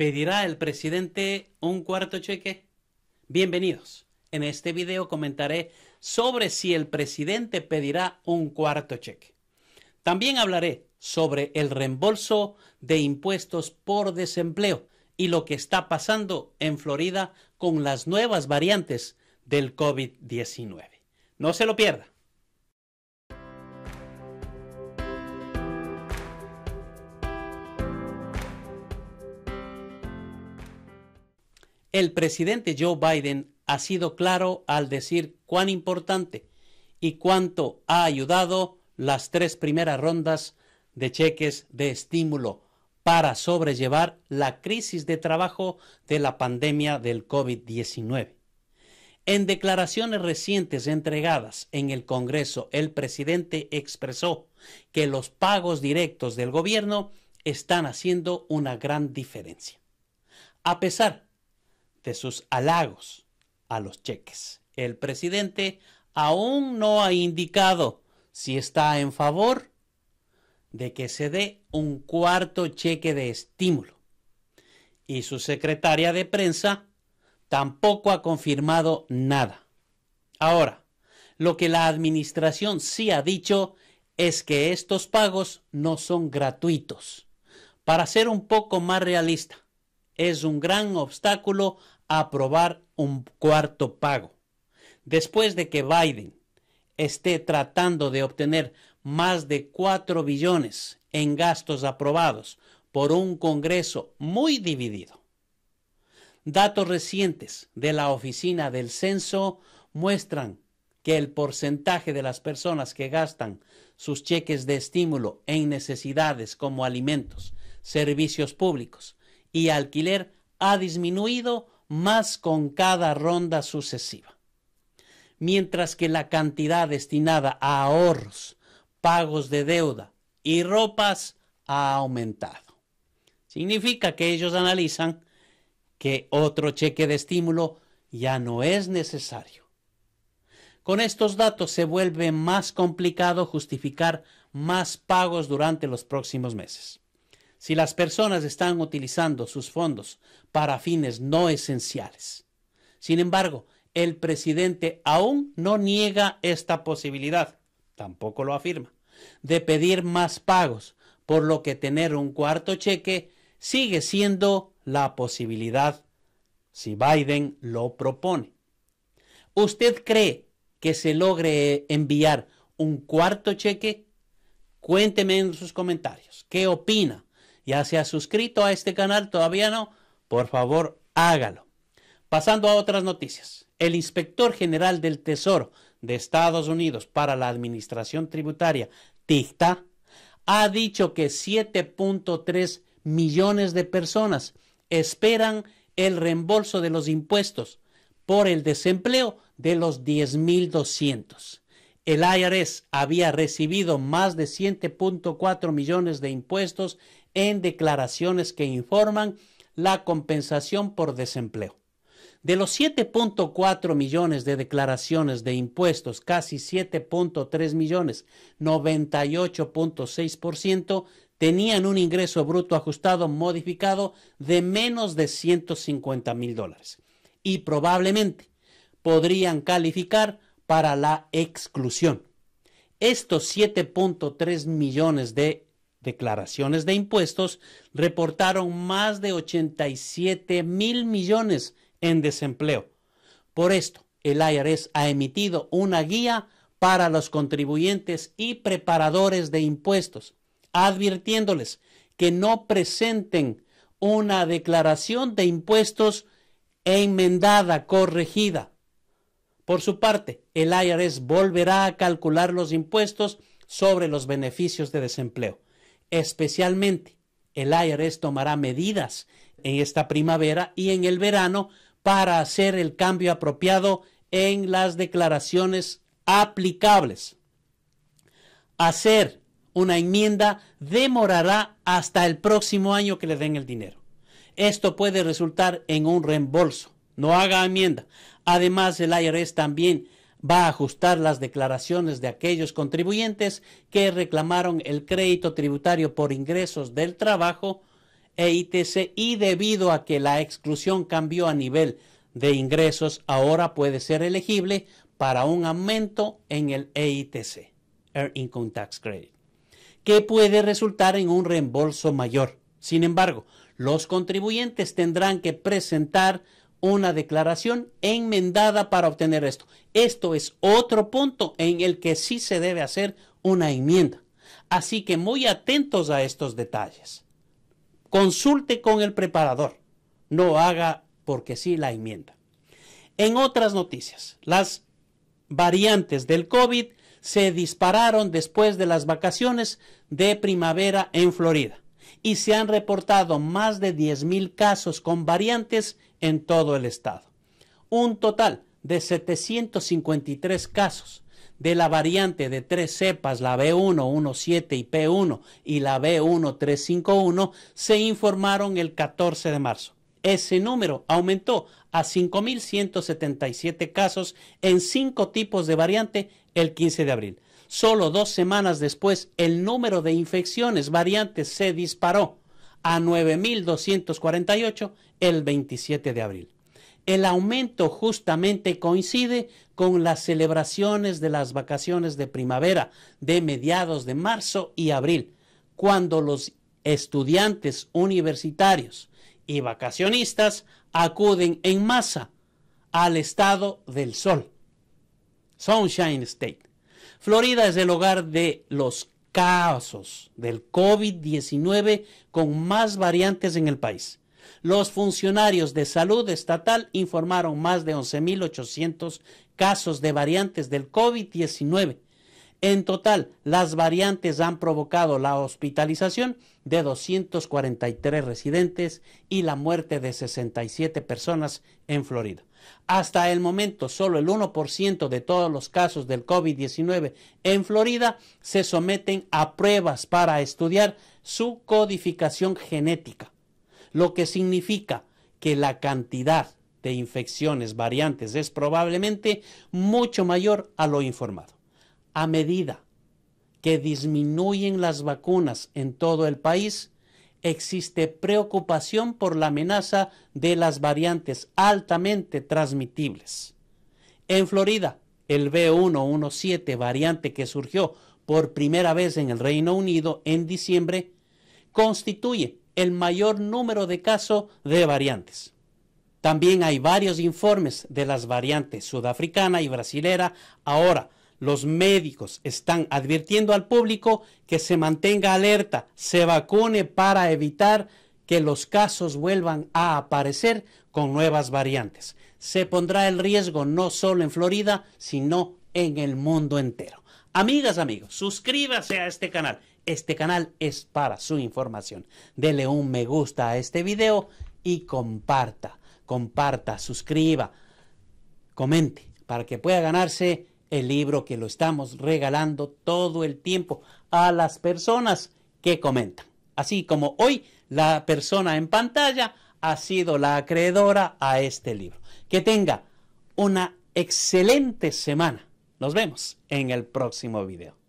¿Pedirá el presidente un cuarto cheque? Bienvenidos. En este video comentaré sobre si el presidente pedirá un cuarto cheque. También hablaré sobre el reembolso de impuestos por desempleo y lo que está pasando en Florida con las nuevas variantes del COVID-19. No se lo pierda. El presidente Joe Biden ha sido claro al decir cuán importante y cuánto ha ayudado las tres primeras rondas de cheques de estímulo para sobrellevar la crisis de trabajo de la pandemia del COVID-19. En declaraciones recientes entregadas en el Congreso, el presidente expresó que los pagos directos del gobierno están haciendo una gran diferencia. A pesar de sus halagos a los cheques. El presidente aún no ha indicado si está en favor de que se dé un cuarto cheque de estímulo. Y su secretaria de prensa tampoco ha confirmado nada. Ahora, lo que la administración sí ha dicho es que estos pagos no son gratuitos. Para ser un poco más realista, es un gran obstáculo aprobar un cuarto pago. Después de que Biden esté tratando de obtener más de 4 billones en gastos aprobados por un Congreso muy dividido. Datos recientes de la Oficina del Censo muestran que el porcentaje de las personas que gastan sus cheques de estímulo en necesidades como alimentos, servicios públicos y alquiler ha disminuido más con cada ronda sucesiva. Mientras que la cantidad destinada a ahorros, pagos de deuda y ropas ha aumentado. Significa que ellos analizan que otro cheque de estímulo ya no es necesario. Con estos datos se vuelve más complicado justificar más pagos durante los próximos meses si las personas están utilizando sus fondos para fines no esenciales. Sin embargo, el presidente aún no niega esta posibilidad, tampoco lo afirma, de pedir más pagos, por lo que tener un cuarto cheque sigue siendo la posibilidad si Biden lo propone. ¿Usted cree que se logre enviar un cuarto cheque? Cuénteme en sus comentarios. ¿Qué opina? ya se ha suscrito a este canal, todavía no, por favor hágalo. Pasando a otras noticias. El inspector general del Tesoro de Estados Unidos para la Administración Tributaria, TICTA, ha dicho que 7.3 millones de personas esperan el reembolso de los impuestos por el desempleo de los 10.200. El IRS había recibido más de 7.4 millones de impuestos en declaraciones que informan la compensación por desempleo. De los 7.4 millones de declaraciones de impuestos, casi 7.3 millones, 98.6%, tenían un ingreso bruto ajustado modificado de menos de 150 mil dólares y probablemente podrían calificar para la exclusión. Estos 7.3 millones de declaraciones de impuestos reportaron más de 87 mil millones en desempleo. Por esto, el IRS ha emitido una guía para los contribuyentes y preparadores de impuestos, advirtiéndoles que no presenten una declaración de impuestos enmendada, corregida. Por su parte, el IRS volverá a calcular los impuestos sobre los beneficios de desempleo. Especialmente, el IRS tomará medidas en esta primavera y en el verano para hacer el cambio apropiado en las declaraciones aplicables. Hacer una enmienda demorará hasta el próximo año que le den el dinero. Esto puede resultar en un reembolso. No haga enmienda. Además, el IRS también va a ajustar las declaraciones de aquellos contribuyentes que reclamaron el crédito tributario por ingresos del trabajo EITC y debido a que la exclusión cambió a nivel de ingresos, ahora puede ser elegible para un aumento en el EITC, Air Income Tax Credit, que puede resultar en un reembolso mayor. Sin embargo, los contribuyentes tendrán que presentar una declaración enmendada para obtener esto. Esto es otro punto en el que sí se debe hacer una enmienda. Así que muy atentos a estos detalles. Consulte con el preparador. No haga porque sí la enmienda. En otras noticias, las variantes del COVID se dispararon después de las vacaciones de primavera en Florida y se han reportado más de 10.000 casos con variantes en todo el estado. Un total de 753 casos de la variante de tres cepas, la B117 y P1 y la B1351, se informaron el 14 de marzo. Ese número aumentó a 5.177 casos en cinco tipos de variante el 15 de abril. Solo dos semanas después, el número de infecciones variantes se disparó a 9.248 el 27 de abril. El aumento justamente coincide con las celebraciones de las vacaciones de primavera de mediados de marzo y abril, cuando los estudiantes universitarios y vacacionistas acuden en masa al estado del sol, Sunshine State, Florida es el hogar de los casos del COVID-19 con más variantes en el país. Los funcionarios de salud estatal informaron más de 11.800 casos de variantes del COVID-19. En total, las variantes han provocado la hospitalización de 243 residentes y la muerte de 67 personas en Florida. Hasta el momento, solo el 1% de todos los casos del COVID-19 en Florida se someten a pruebas para estudiar su codificación genética, lo que significa que la cantidad de infecciones variantes es probablemente mucho mayor a lo informado. A medida que disminuyen las vacunas en todo el país, existe preocupación por la amenaza de las variantes altamente transmitibles. En Florida, el B117 variante que surgió por primera vez en el Reino Unido en diciembre constituye el mayor número de casos de variantes. También hay varios informes de las variantes sudafricana y brasilera ahora los médicos están advirtiendo al público que se mantenga alerta, se vacune para evitar que los casos vuelvan a aparecer con nuevas variantes. Se pondrá el riesgo no solo en Florida, sino en el mundo entero. Amigas, amigos, suscríbase a este canal. Este canal es para su información. Dele un me gusta a este video y comparta, comparta, suscriba, comente para que pueda ganarse el libro que lo estamos regalando todo el tiempo a las personas que comentan. Así como hoy la persona en pantalla ha sido la acreedora a este libro. Que tenga una excelente semana. Nos vemos en el próximo video.